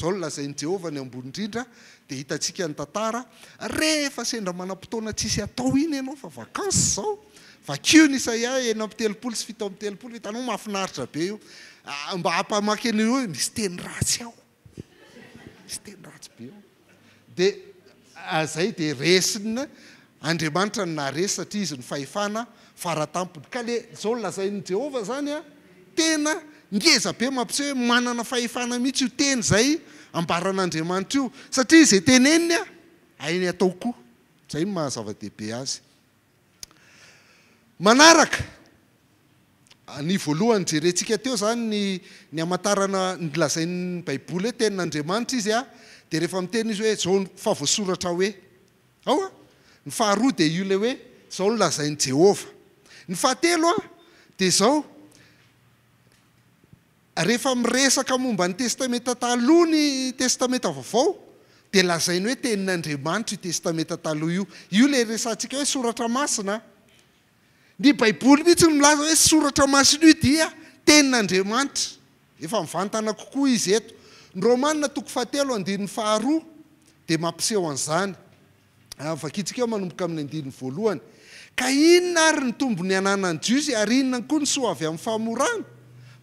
zao lazainy jehovah ny ambonyndrindra di hitatsika ny tantara refa sendramana-potona tsisy atao iny ianao fa vaanse zao ainisaae am teloolo syfit teooloanao mahafinaitra be iomba ah, ampahmakyamisyyydi ah, andriamanitra naresy sariaizy nyfaefana faratampo ka le zao lazainy jehova zany ezabe mampitseh hoe manana faefana mihitsy io teny zay ambaran'andriamanitra io satria za teneninya ainy ataokohhentsik teo zany nyaatarana ny lazainy baiboly hoe tenin'andriamanitraiz a de rehefami teny izy hoe zao favoasoratra hoe aoa ny faharoa de io le hoe zao ny lazainjehova ny fahatelo a de ao eaiesak momba ny testamentatalhny testamentavaozny hoeteninadramanitra etmetha hy a mihitsyilaza hoesortraain'oiaoa iena toko fahatelo adinny ahaa eotn'yinona ary ny tombony annan aryinona any koa ny soavy amin'ny fahamorany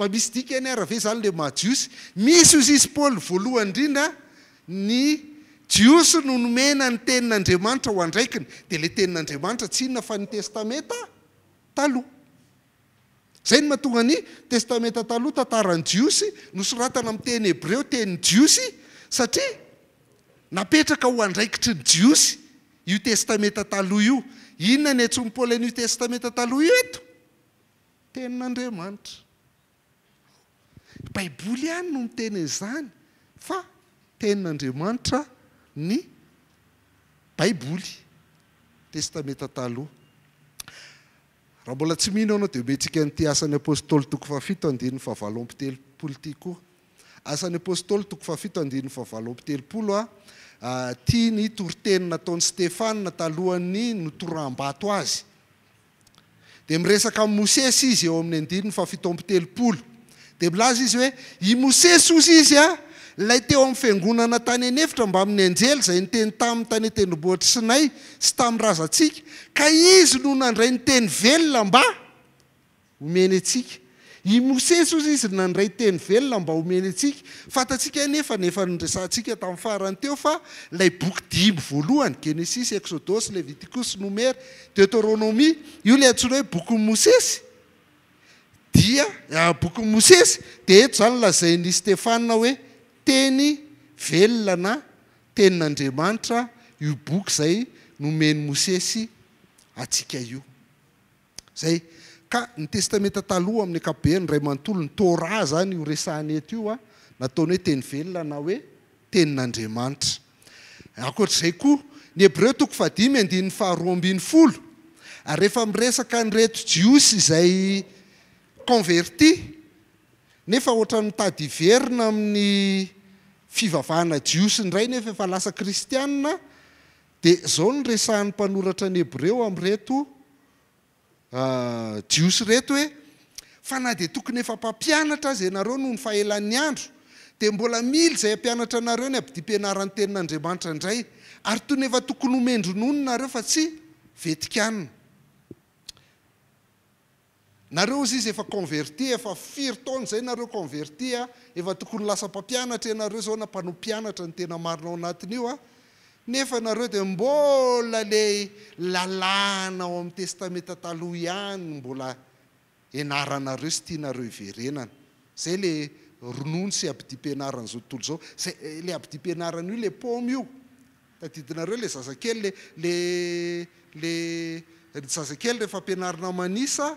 ba misy dikanyaae zanyle mahaios misy z izyply voalohany nrina ny ios no nomena ny tenin'adraatra hoadraiiy dle tenin'adaatra tsy inona fa nytetenthagyetettahatatnyios nosotna amytenyhereotenny isoadraiitrny jios iotestmenttaha io inona ny atsôly an'itestametataloha io etotenn'andraanitra baiboly hany no mi teny'zany fa tenin'andriamanitra ny bailhon'stoko fannapteloaan'nyapostôly toko fafito andinny favalompitelopolo atia ny toriteninataony stefan a talohany notoram-bato ae eo amin'ny anny fafitompi telopolo de mlaza izy hoe imosesy ozy izy a lay teo ami'ny fiangonana tany anefitra mba amin'ny anjely zay nteny tamny tany tendiboatry sinay sy tam'n razatsika ka izy no nandray nyteny velona mba barntsika tamn'nyfarany teo fa ay boky iy voalohany genesis eôdôs levitikos nomery detrônomi io la atsonay boky mosesy abokyy ah, mosesy de et zany lazay ny stefaa hoe teny veloana te'adaosetetmentataoha amin'ny akapoberayanotolo nytra zany iosn etia atoy hoeteny velana oeteheotomnnyhaany fl refa miresaka nyreto jiosy zay efaotratady iverina amin'ny fivavahana jios indray nefa efa lasa kristiaa dia zao ny resahan'ny mpanoratra nyhebreo am' reto ah, jios reto hoe fa na de tokony efampampianatra azy ianareo noho ny fahelan'ny andro di mbola mily zay ampianatra nareo ny abydipianaran'ny tenin'andriamanitra indray ary tony efa tokony homendronono nareo fa tsy vetikanina nareo zy izy efa converti efa firton zay nareo converti efa tokony lasapampianatra anareo zao nampanaopianatra ny tena marinao anatin'io nefanareo de mbola le lalànao am'y testametat ihay oeo sy tne ieezay l onsyaidipy annao to aidiy nni le pomy i tiinareo le zazakely lelle zazakely rehfaampianarina manisa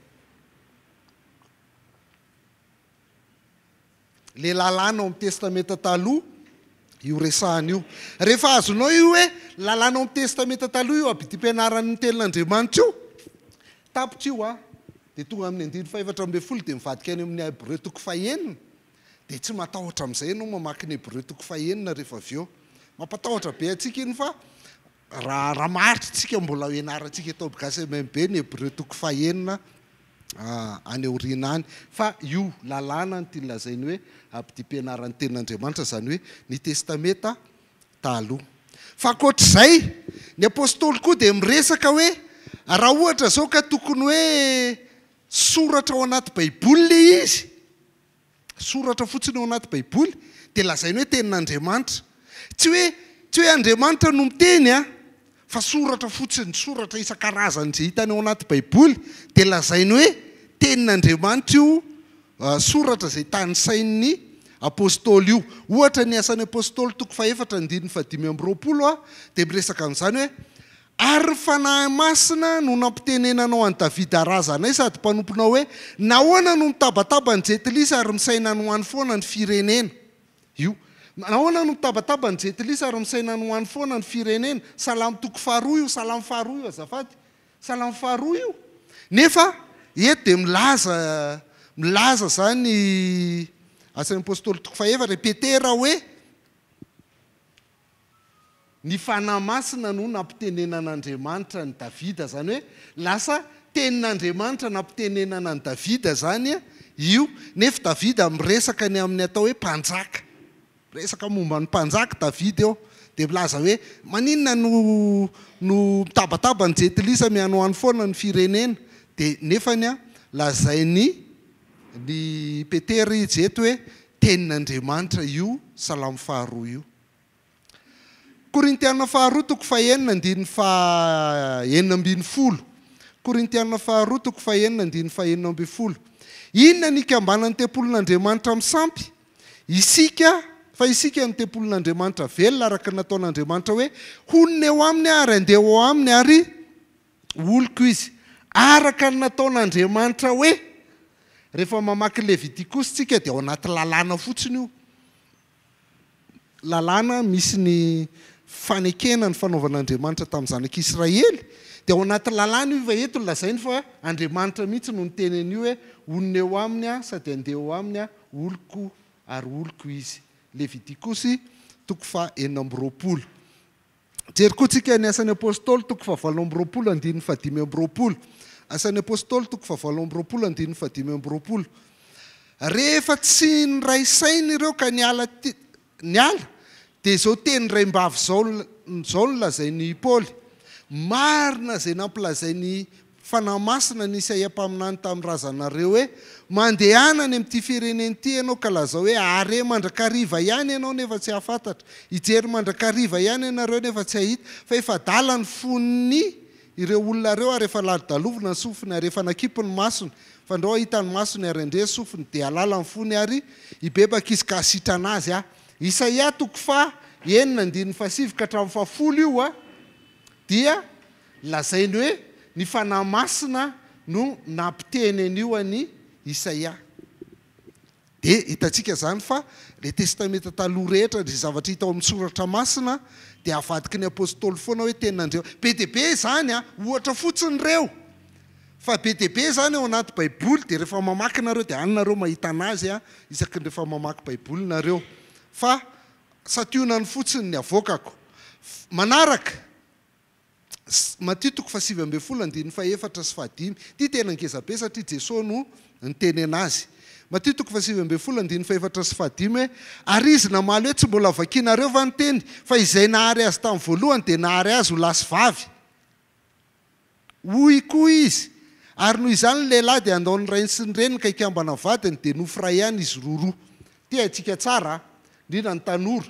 le lalàna ao am'y testametatala io resahny io rehefa azonao io oe lalàna o amy testametataloa io abidipianaranytelon'anriamanitra iotitra ah. iadtonga amn'ny faetra yfol de mivaikaay amin'ny re tok a d tsy atra a'zay anao maanyretoheaee akainy fahritrysikabola natsika toasy be ny h re tok faheina Ah, aneorin any fa io lalàna no ty lazainy hoe ampidi-pianaran'ny tenin'andriamanitra zany hoe ny testameta taloh fa koatr'zay ny apostôly koa di miresaka hoe raha ohatra zao ka tokony hoe soratra ao anaty baiboly le izy soratra fotsiny ao anaty baiboly di lazainy hoe tenin'andriamanitra tsy hoe tsy hoe andriamanitra no miteny a ah. fa soratra fotsiny soratra isa-karazany zay hitany ao anaty baiboly de lazainy hoe tenin'andriamanitra io ah, soratra zay tan sainny apôstôly io ohatra ny asan'ny apôstôly toko faefatra dinny fadimy am'roapoloa ah, de miresaka an'izany hoe ary ny fanahy masina no nampitenenanao any davida arazana i sady mpanomponao hoe na hoana no mitabataba ny jetilisa ary misaina ny hoany foana ny firenena io nahoana no mitabataba ny jetlysary misaina ny hoany foana ny firenena salamy toko faharoa io salamfaharo io azafady salamfaharo ionefed mlaza ilaza zany aspttoko ei noo napiteenan'andriamanitra ny daida zany hoe lasa tenin'andriamanitra nampitenenana ny davida zany io nef davida miresaka ny amin'ny atao hoe mpanjaka resaka momba ny mpanjaka davidy eo de milaza hoe maninna nono mitabataba ny jetylisa miany oan'ny foana ny firenena de nefany a la zay ny ny petery i jety hoe tenin'andriamanitra io salamahaiohato aen ae'olaha toko faendiny aennb'oinon ntpndatrasam is nnanaoaenineoainy ary andeo ainy ary oloko izy araka nataon'andriamanitra hoe ehefamamaky levidiossa daoaatenyotayd aoaatlalàna iet lazany fa andriamanitra mihitsy no nytenyan'io hoe onineo aminya sady ande o aminya oloko ary oloko izy le vidikosy toko fa ena amby ropolo jery koa tsika ny asan'ny apostôly toko fa valo amby ropolo andinn'ny fadimy amby ropolo asan'ny apôstôly toko fa valo amby ropolo andinn'ny fadimy amby ropolo rehefa tsy nyray sainy ireo ka nyalaty ny ala de zao teray-bavy zao zao ny lazain'ny paôly marina zay nampilazainy fanamasina ny isaia mpaminany taminy razanareo e andeanny amtyirenenty aao e ae mandrakariva ihany anao nefa tsy afantatra ijery mandraka riva ihany anareo neayonny ireo olonareoaefalaldaovinanyofny aryeakinyanyndr inyany adeonydonya ny fanay masina no nampiteny anio any tetmentataha rehetra zavatra hitao ami'y soratra masina de avatiky nyapôstôly foana hoe tenandreo be dabe zany a ohatra fotsiny reo fa be dabe zany aoanaty baiboly de rehefa mamakinareo d annreoahnzaireaaonny fotsiny nyanaak matitoko fasivymbe fola ndiny faefatra syahadiy ty tena ngezabe satria jeso no nteny anazyattoko fa folaera ha hoeznaal oe tsy mbola inaeovanyteny fa izay nahay azytavaohany de nahay azy lay oa izary noho zany lehilahy de andaon'nyrai synyrenyn kaikaanavainy de nofrayany izy roroa ta atsika tsara indrindna nytanora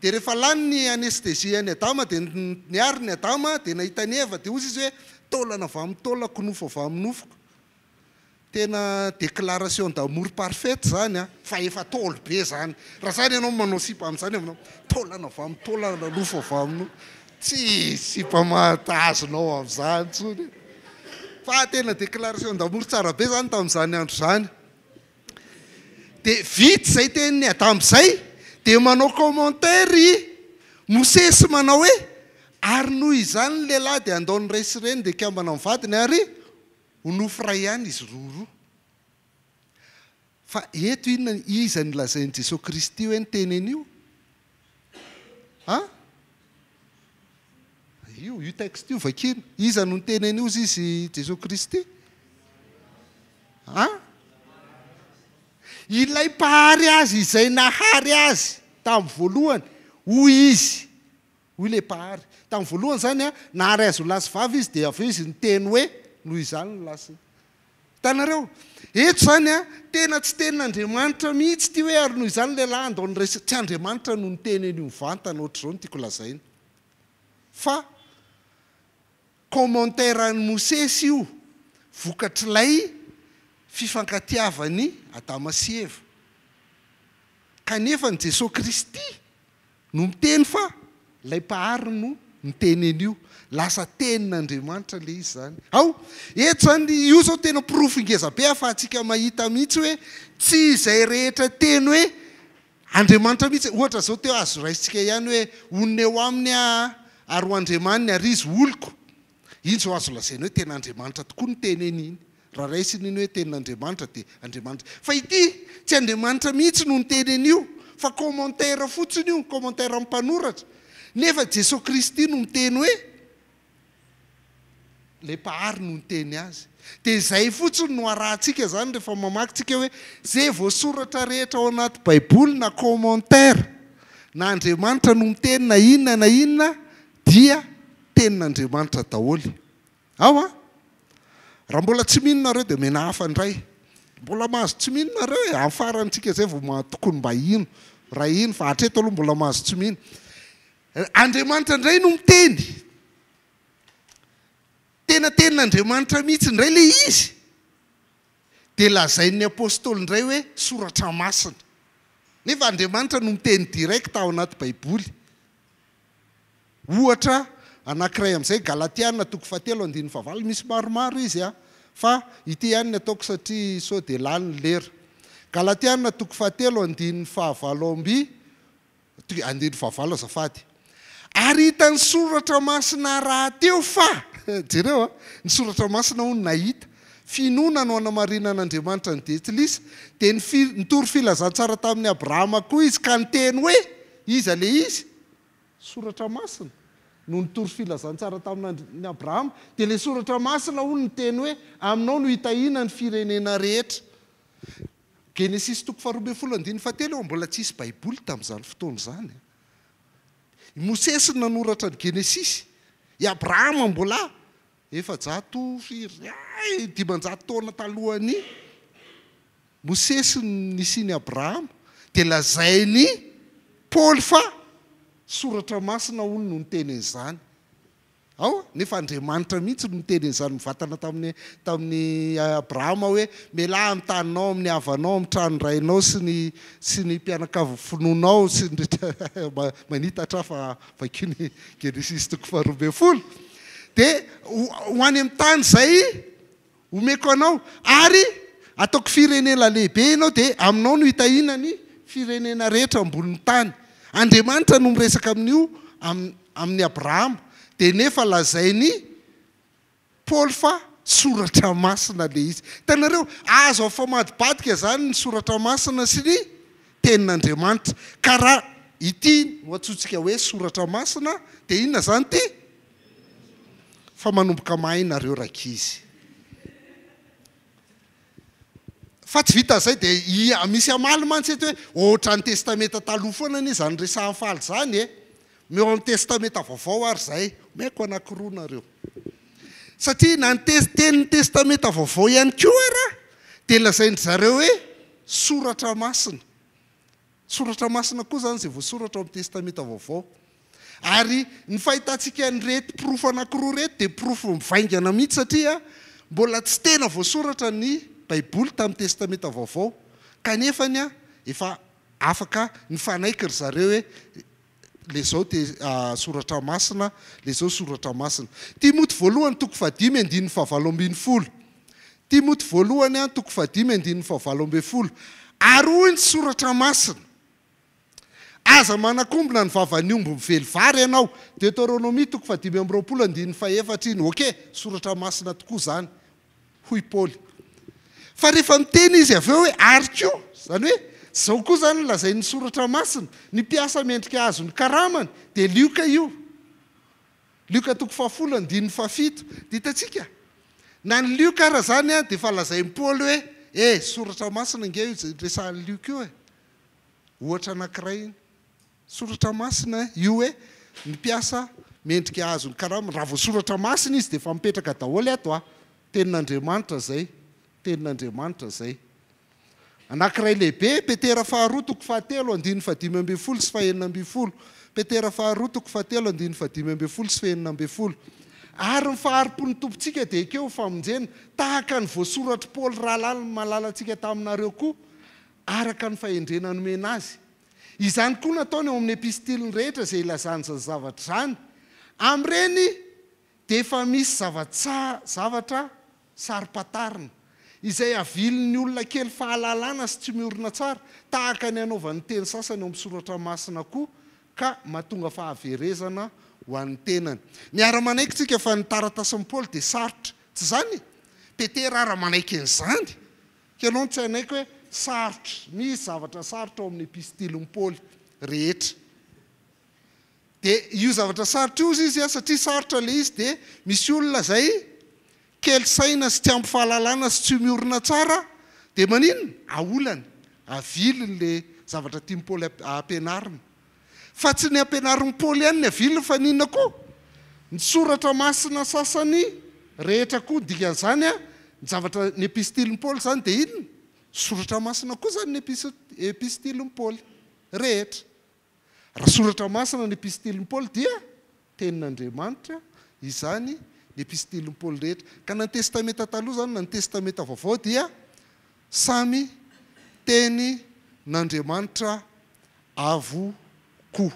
ehannyaeeieany ada de niari ny adaa de nahitany eva de ozy izy hoe talana ava mtolakinofo avamnofoko tena délaration daor parfete zany a fa efatlo be zany raha zany anaomanaoanyaafaaoaae zany tam'zany adro zaytzay teny aza de manao commentaire mosesy manao hoe ary noho izany lehilahy de andaon'nyraisy reny de kambana mvadiny ary o nofy ray ihany izy roaroa fa eto inona iza ny lazainy jesos kristy hoe noteny an' io a io io texte io vakina iza no noteny an' io zy izy jesos kristy a ilay pahary azy izay nahary azy tam voalohany oy izy oy ley pahary tamy voalohany zany a nahary azy holasy vavy izy de aveo izy nyteny hoe noho izany nolasi tanareo eto zany a tena tsy tein'andriamanitra mihitsy ty hoe ary noho izany lehlahy andaonyresa tsy andriamanitra noho notenyn'i mivantana ohatr' zao no tiako lazainy fa commentaire any mosesy io vokatr'lay fifankaiavany adama sy ev kanefa ny jesos kristy no miteny fa lay pahari no ny teny an' io lasa tenin'andriamanitra le izy zany ao eto zany io zao tena profoingezabe afa atsika mahita mihitsy hoe tsy izay rehetra teny hoe andriamanitra mihitsy ohatra zao teo azo raintsika ihany hoe onin eo aminy a ary hoandriamaniny ary izy oloko iny zao azo lazaina hoe tenaandriamanitra tokoa no teny an' iny raha raisiny iny hoe tenin'andriamanitra de andriamanitra fa ity tsy andriamanitra mihitsy no noteny n'io fa commentara fotsiny io commentara mimpanoratra nefa jesosy kristy no miteny hoe le pahary no noteny azy de zay fotsiny no arahtsika zany rehefa mamakitsika hoe zay voasoratra rehetra ao anaty baiboly na commentara na andriamanitra no miteny na inona na inona dia tenin'andriamanitra daholy ao a raha mbola tsy minonareo de menahafa indray mbola mahazo tsy minonareo e a faranntsika zay vao mahatokony mba ino raha ino fa atreto aloha mbola mahazo tsy mino andriamanitra indray no miteny tenatenin'andriamanitra mihitsy indray le izy de lazain'ny apôstôly indray hoe soratra masina nefa andriamanitra no miteny directa ao anaty baiboly ohatra anankiray amn'izay galatiana toko fahatelo andinn'ny fahava misy maromaro izy a ah. fa ite anny ataoko satria so de lanny lera galatiaa tokofahatelo andin'ny fahavaomyadny ahava za ary itan'ny soratra masina raha teo fa ereoa ah. nysoratra masina hony nahita finonano anamarinan'andriamanitra ny detilisa de nitory filazantsara tamin'ny abrahama koa izy ka nyteny hoe iza le izy soratra masina noo nytory filazantsara taminny abrahama de le soratra masina olo ny teny hoe aminao no hitahina ny firenena rehetra genesis toko faharoabeyfolfa tel mbola tsiisy baiboly tam'zany fotoanzany e. mosesy nanoratra ny genesis i abrahama mbola efajato firay dimnjat taona talohany mosesy nisiny abrahama de lazai ny paly fa soratra masina olo no nytenyn'izany aoa nefa andriamanitra mihitsy no ntenyn'izany mivatana tamiy tamin'ny eh, abrahama hoe melay amin'y taninao amin'ny avanao ami'tranorainao sy ny sy ny mpianakavofinonao sy manitatra fa ygelsistoaharb de hoany ami'ny tany zay homeko anao ary ataoko firenena lehibe inao di aminao no hitahina ny firenena rehetra mbonin'ny tany andriamanitra no miresaka amin'io a amin'ny abrahama di nefa lazai ny paly fa soratra masina le izy tanareo azo afa madibadika zany ny soratra masina sy ny tenin'andriamanitra ka raha ity noatsotsika hoe soratra masina dia inona zany ty fa manomboka mahaynareo rakizy fa tsy vita zay demisy amaly mantsety hoe ohatrany testametataloha foana e. ny zanyesanaltetmetaateny testmeta aovao ihanydoe so aoa nsoata oa'yteteynyfahitatsika nyrety profo anairoa rety de rofhitsy ambola tsy tena voasoratra ny bil tam'nytestamentaavaovaokanefany a efa afaka nyfanaiki ry zareo hoe le zao te soratra maia le ao soaraanotonyoy oynysoianakombona nyvavanyombovelivary ianao detroomi toko fadimy amyropolo andinny faefatra iny oke soratra masina tokoa zany hoy paôly fa rehefa niteny izy aveo hoe ariko zanyoe zao koa zany lazay ny soratra masina e. e, ny piasa mendrikaazony kaay dkomyoaesoratra ain o e endrikazony aram rah vo soratra masiny izy defa mipetraka daholy ato a tenin'andriamanitra zay htoko ahatenyamy ambol sy ahenina olhtokahaeaiy ambol sy henynyfhapo ny tompotsika dkeo famenn tahaka ny voasoratry paôly rahalaliny malalatsika tainareokoaakny fedrenanoena aay koa nataony eo ami'ny epistiliny rehetra zay ilzny zzaatr zanyam'ireny d fa misy zavas zavatra saripatarina izay avili 'ny olona kely fahalalana sy tsy miorina tsara tahaka ny anaova 'nyteny sasany ao ami'ysoratra masina koa ka mahatonga fahaverezana ho an'ny tenany miara manaiky tsika fa nytaratasinpoly di sarotra tsy zany petera ara manaiky n'izany keanao n tsy anaiky hoe sarotra misy zavatra sarotra ao amin'ny pistilinpaoly rehetra de io zavatra sarotra io izy izy a satria sarotra le izy de misy olona zay kelsaina zy tsy amy fahaalna zytsyin analnle zavatra tia mpoly amini nyeheaizya nyzavatra ny pistiliply zany de inn soratra masina koa zany nypistilinplyrhetrrahasoratra masina ny pistilipoly dia tenin'andriamanitra izany ny pistilipoly rehetra ka na ntestamenta taloha zany nanytestamenta vaovao dia samy teny nandriamanitra avo koa